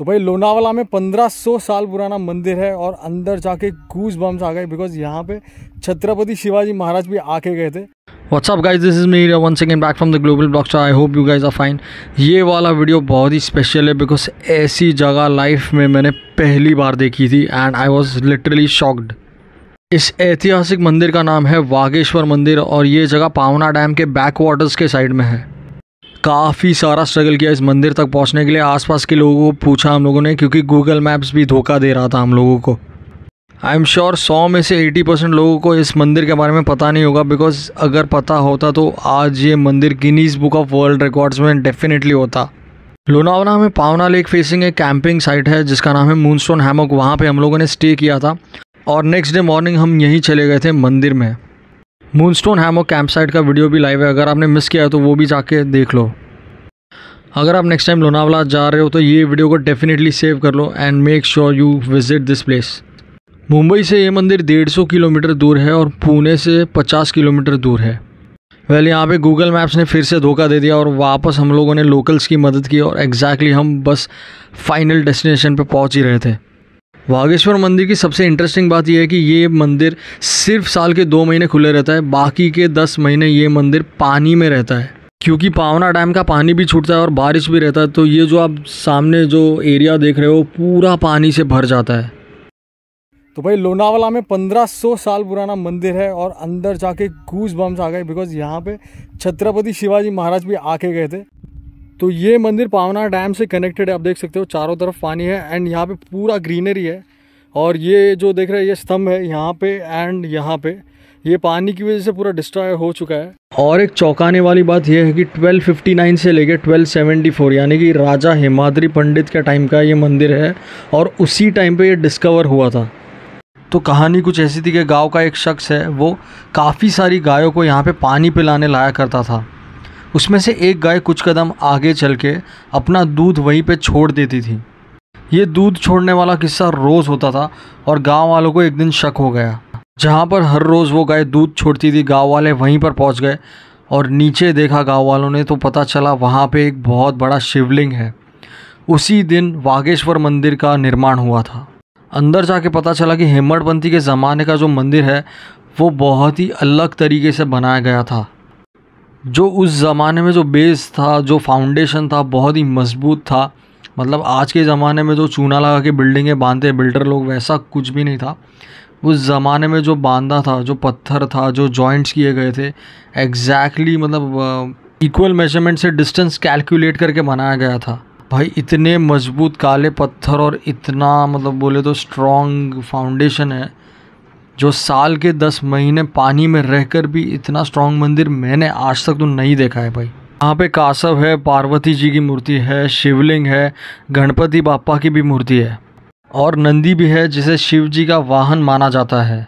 तो भाई लोनावाला में 1500 साल पुराना मंदिर है और अंदर जाके गूज बम्स आ गए बिकॉज यहाँ पे छत्रपति शिवाजी महाराज भी आके गए थे what's up guys this is me one second back from the global blocks I hope you guys are fine ये वाला वीडियो बहुत ही स्पेशल है बिकॉज ऐसी जगह लाइफ में मैंने पहली बार देखी थी and I was literally shocked इस ऐतिहासिक मंदिर का नाम है वागेश्वर मंदिर और ये जगह पावना डैम के बैक वाटर्स के साइड में है काफ़ी सारा स्ट्रगल किया इस मंदिर तक पहुंचने के लिए आसपास के लोगों को पूछा हम लोगों ने क्योंकि गूगल मैप्स भी धोखा दे रहा था हम लोगों को आई एम श्योर सौ में से एटी परसेंट लोगों को इस मंदिर के बारे में पता नहीं होगा बिकॉज अगर पता होता तो आज ये मंदिर Guinness book of world records में डेफिनेटली होता लोनावला में पावना लेक फेसिंग एक कैंपिंग साइट है जिसका नाम है मूनस्टोन हैमक वहाँ पे हम लोगों ने स्टे किया था और नेक्स्ट डे मॉर्निंग हम यहीं चले गए थे मंदिर में मूनस्टोन हैमो कैंप का वीडियो भी लाइव है अगर आपने मिस किया है तो वो भी जाके देख लो अगर आप नेक्स्ट टाइम लोनावला जा रहे हो तो ये वीडियो को डेफिनेटली सेव कर लो and make sure you visit this place Mumbai से ये मंदिर 150 किलोमीटर दूर है और पुणे से 50 किलोमीटर दूर है वेल यहाँ पे गूगल मैप्स ने फिर से धोखा दे दिया और वापस हम लोगों ने लोकल्स की मदद की और एग्जैक्टली exactly हम बस फाइनल डेस्टिनेशन पे पहुँच ही रहे थे वागेश्वर मंदिर की सबसे इंटरेस्टिंग बात यह है कि ये मंदिर सिर्फ साल के दो महीने खुले रहता है बाकी के दस महीने ये मंदिर पानी में रहता है क्योंकि पावना डैम का पानी भी छूटता है और बारिश भी रहता है तो ये जो आप सामने जो एरिया देख रहे हो पूरा पानी से भर जाता है तो भाई लोनावाला में 1500 साल पुराना मंदिर है और अंदर जाके गूज बम्स आ गए बिकॉज यहाँ पे छत्रपति शिवाजी महाराज भी आके गए थे तो ये मंदिर पावना डैम से कनेक्टेड है आप देख सकते हो चारों तरफ पानी है एंड यहाँ पे पूरा ग्रीनरी है और ये जो देख रहे हैं ये स्तंभ है यहाँ पे एंड यहाँ पे ये पानी की वजह से पूरा डिस्ट्रॉय हो चुका है और एक चौंकाने वाली बात यह है कि 1259 से लेकर 1274 यानी कि राजा हिमाद्री पंडित के टाइम का ये मंदिर है और उसी टाइम पर यह डिस्कवर हुआ था तो कहानी कुछ ऐसी थी कि गांव का एक शख्स है वो काफ़ी सारी गायों को यहाँ पे पानी पिलाने लाया करता था उसमें से एक गाय कुछ कदम आगे चल के अपना दूध वहीं पे छोड़ देती थी ये दूध छोड़ने वाला किस्सा रोज़ होता था और गांव वालों को एक दिन शक हो गया जहाँ पर हर रोज़ वो गाय दूध छोड़ती थी गांव वाले वहीं पर पहुँच गए और नीचे देखा गांव वालों ने तो पता चला वहाँ पे एक बहुत बड़ा शिवलिंग है उसी दिन वागेश्वर मंदिर का निर्माण हुआ था अंदर जाके पता चला कि हेमड़पंथी के ज़माने का जो मंदिर है वो बहुत ही अलग तरीके से बनाया गया था जो उस ज़माने में जो बेस था जो फाउंडेशन था बहुत ही मज़बूत था मतलब आज के ज़माने में जो चूना लगा के बिल्डिंगें बांधते हैं बिल्डर लोग वैसा कुछ भी नहीं था उस ज़माने में जो बांधा था जो पत्थर था जो जॉइंट्स किए गए थे एग्जैक्टली exactly, मतलब इक्वल मेजरमेंट से डिस्टेंस कैलकुलेट करके बनाया गया था भाई इतने मजबूत काले पत्थर और इतना मतलब बोले तो स्ट्रॉन्ग फाउंडेशन है जो साल के दस महीने पानी में रहकर भी इतना स्ट्रांग मंदिर मैंने आज तक तो नहीं देखा है भाई यहाँ पे कासव है पार्वती जी की मूर्ति है शिवलिंग है गणपति बापा की भी मूर्ति है और नंदी भी है जिसे शिव जी का वाहन माना जाता है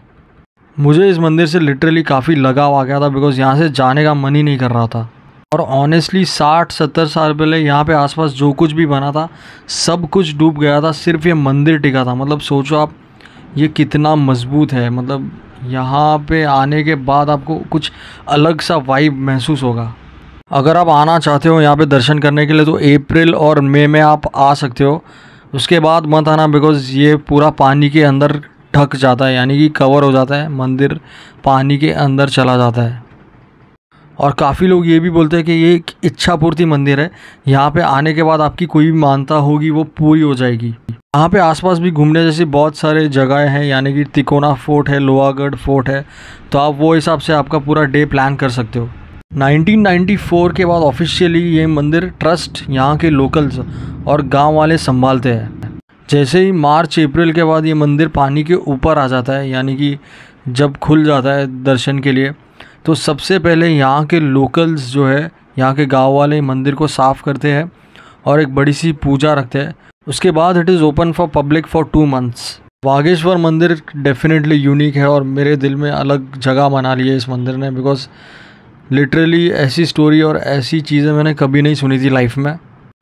मुझे इस मंदिर से लिटरली काफ़ी लगाव आ गया था बिकॉज़ यहाँ से जाने का मन ही नहीं कर रहा था और ऑनेस्टली साठ सत्तर साल पहले यहाँ पे आसपास जो कुछ भी बना था सब कुछ डूब गया था सिर्फ ये मंदिर टिका था मतलब सोचो आप ये कितना मज़बूत है मतलब यहाँ पे आने के बाद आपको कुछ अलग सा वाइब महसूस होगा अगर आप आना चाहते हो यहाँ पे दर्शन करने के लिए तो अप्रैल और मई में आप आ सकते हो उसके बाद मत आना बिकॉज़ ये पूरा पानी के अंदर ढक जाता है यानी कि कवर हो जाता है मंदिर पानी के अंदर चला जाता है और काफ़ी लोग ये भी बोलते हैं कि ये एक इच्छापूर्ति मंदिर है यहाँ पे आने के बाद आपकी कोई भी मानता होगी वो पूरी हो जाएगी यहाँ पे आसपास भी घूमने जैसी बहुत सारे जगह हैं यानी कि तिकोना फोर्ट है लोहागढ़ फोर्ट है तो आप वो हिसाब से आपका पूरा डे प्लान कर सकते हो 1994 के बाद ऑफिशियली ये मंदिर ट्रस्ट यहाँ के लोकल्स और गांव वाले संभालते हैं जैसे ही मार्च अप्रैल के बाद ये मंदिर पानी के ऊपर आ जाता है यानी कि जब खुल जाता है दर्शन के लिए तो सबसे पहले यहाँ के लोकल्स जो है यहाँ के गांव वाले मंदिर को साफ़ करते हैं और एक बड़ी सी पूजा रखते हैं उसके बाद it is open for public for two months Vageshwar मंदिर डेफिनेटली यूनिक है और मेरे दिल में अलग जगह बना ली है इस मंदिर ने बिकॉज लिटरली ऐसी स्टोरी और ऐसी चीज़ें मैंने कभी नहीं सुनी थी लाइफ में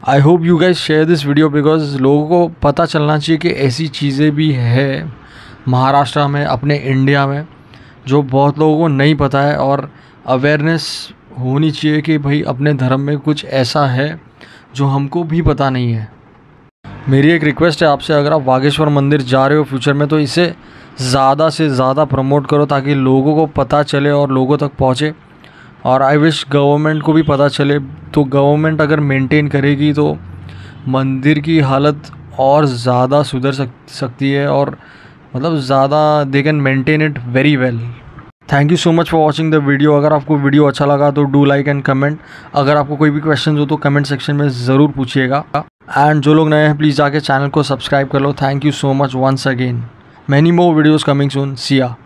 I hope you guys share this video because लोगों को पता चलना चाहिए कि ऐसी चीज़ें भी है महाराष्ट्र में अपने इंडिया में जो बहुत लोगों को नहीं पता है और अवेयरनेस होनी चाहिए कि भाई अपने धर्म में कुछ ऐसा है जो हमको भी पता नहीं है मेरी एक रिक्वेस्ट है आपसे अगर आप वागेश्वर मंदिर जा रहे हो फ्यूचर में तो इसे ज़्यादा से ज़्यादा प्रमोट करो ताकि लोगों को पता चले और लोगों तक पहुँचे और आई विश गवर्नमेंट को भी पता चले तो गवर्नमेंट अगर मेंटेन करेगी तो मंदिर की हालत और ज़्यादा सुधर सक सकती है और मतलब ज़्यादा they can maintain it very well thank you so much for watching the video अगर आपको वीडियो अच्छा लगा तो डू लाइक एंड कमेंट अगर आपको कोई भी क्वेश्चन हो तो कमेंट सेक्शन में ज़रूर पूछिएगा एंड जो लोग नए हैं प्लीज़ जाके चैनल को सब्सक्राइब कर लो thank you so much once again many more videos coming soon Siya